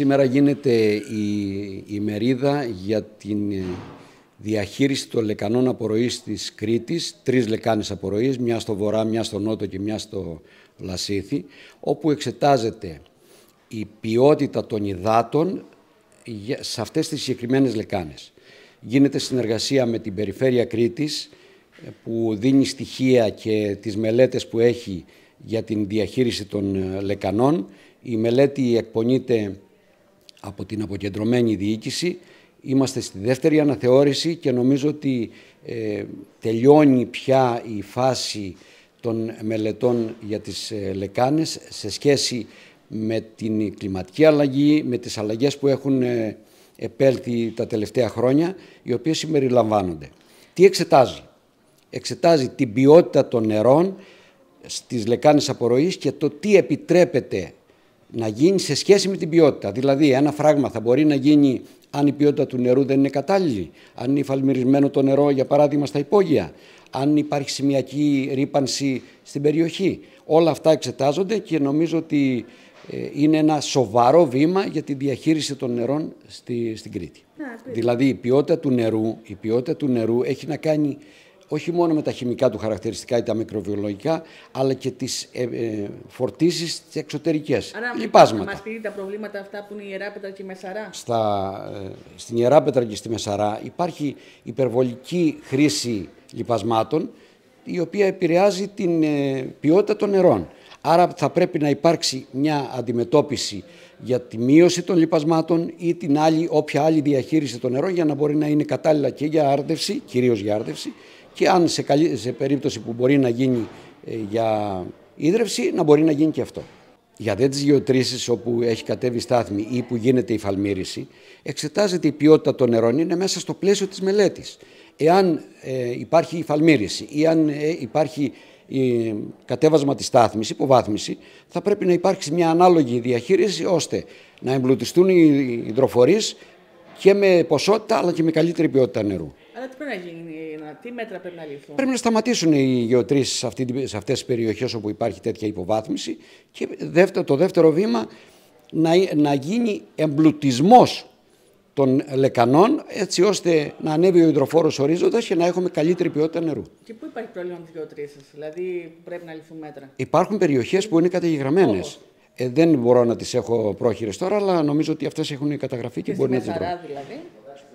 Σήμερα γίνεται η ημερίδα για την ε, διαχείριση των λεκανών απορροής της Κρήτης, τρεις λεκάνες απορροής, μια στο βορρά, μια στο νότο και μια στο Λασίθι, όπου εξετάζεται η ποιότητα των υδάτων σε αυτές τις συγκεκριμένες λεκάνες. Γίνεται συνεργασία με την Περιφέρεια Κρήτης που δίνει στοιχεία και τις μελέτες που έχει για την διαχείριση των ε, λεκανών. Η μελέτη εκπονείται από την αποκεντρωμένη διοίκηση. Είμαστε στη δεύτερη αναθεώρηση και νομίζω ότι ε, τελειώνει πια η φάση των μελετών για τις ε, λεκάνες σε σχέση με την κλιματική αλλαγή, με τις αλλαγές που έχουν ε, επέλθει τα τελευταία χρόνια, οι οποίες συμπεριλαμβάνονται. Τι εξετάζει. Εξετάζει την ποιότητα των νερών στις λεκάνες απορροής και το τι επιτρέπεται να γίνει σε σχέση με την ποιότητα. Δηλαδή, ένα φράγμα θα μπορεί να γίνει αν η ποιότητα του νερού δεν είναι κατάλληλη, αν είναι φαλμυρισμένο το νερό, για παράδειγμα, στα υπόγεια, αν υπάρχει σημειακή ρήπανση στην περιοχή. Όλα αυτά εξετάζονται και νομίζω ότι ε, είναι ένα σοβαρό βήμα για τη διαχείριση των νερών στη, στην Κρήτη. δηλαδή η ποιότητα, του νερού, η ποιότητα του νερού έχει να κάνει όχι μόνο με τα χημικά του χαρακτηριστικά ή τα μικροβιολογικά, αλλά και τις ε, ε, φορτίσεις τι εξωτερικέ. Λυπάσματα. Μας πει τα προβλήματα αυτά που είναι η Ιεράπετρα και η Μεσαρά. Στα, ε, στην Ιεράπετρα και στη Μεσαρά υπάρχει υπερβολική χρήση λιπασμάτων, η οποία επηρεάζει την ε, ποιότητα των νερών. Άρα θα πρέπει να υπάρξει μια αντιμετώπιση για τη μείωση των λιπασμάτων ή την άλλη, όποια άλλη διαχείριση των νερών για να μπορεί να είναι κατάλληλα και για άρδευση, κυρίως για άρδευση, και αν σε, σε περίπτωση που μπορεί να γίνει ε, για ίδρυυση, να μπορεί να γίνει και αυτό. Για δε τις γεωτρήσεις όπου έχει κατέβει στάθμη ή που γίνεται η φαλμύριση, εξετάζεται η ποιότητα των νερών, είναι μέσα στο πλαίσιο της μελέτης. Εάν ε, υπάρχει η φαλμύριση μελετης εαν υπαρχει η φαλμυριση η αν ε, υπάρχει η ε, κατέβασμα της στάθμης, υποβάθμιση, θα πρέπει να υπάρξει μια ανάλογη διαχείριση ώστε να εμπλουτιστούν οι υδροφορείς και με ποσότητα αλλά και με καλύτερη ποιότητα νερού. Αλλά τι πρέπει να γίνει, τι μέτρα πρέπει να ληφθούν. Πρέπει να σταματήσουν οι γεωτρήσεις σε, αυτές τις περιοχές όπου υπάρχει τέτοια υποβάθμιση και δεύτερο, το δεύτερο βήμα να, να γίνει εμπλουτισμός των λεκανών έτσι ώστε να ανέβει ο υδροφόρος ορίζοντας και να έχουμε καλύτερη ποιότητα νερού. Και πού υπάρχει πρόβλημα με τις γεωτρήσεις, δηλαδή πρέπει να ληφθούν μέτρα. Υπάρχουν περιοχές που είναι Oh. Ε, δεν μπορώ να τις έχω πρόχειρες τώρα, αλλά νομίζω ότι αυτές έχουν καταγραφεί και, και μπορεί να τις βρω. Δηλαδή.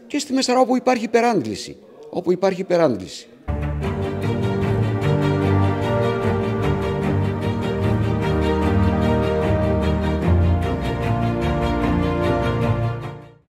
Και στη Μεσαρά όπου υπάρχει υπεράντληση. Όπου υπάρχει υπεράντληση.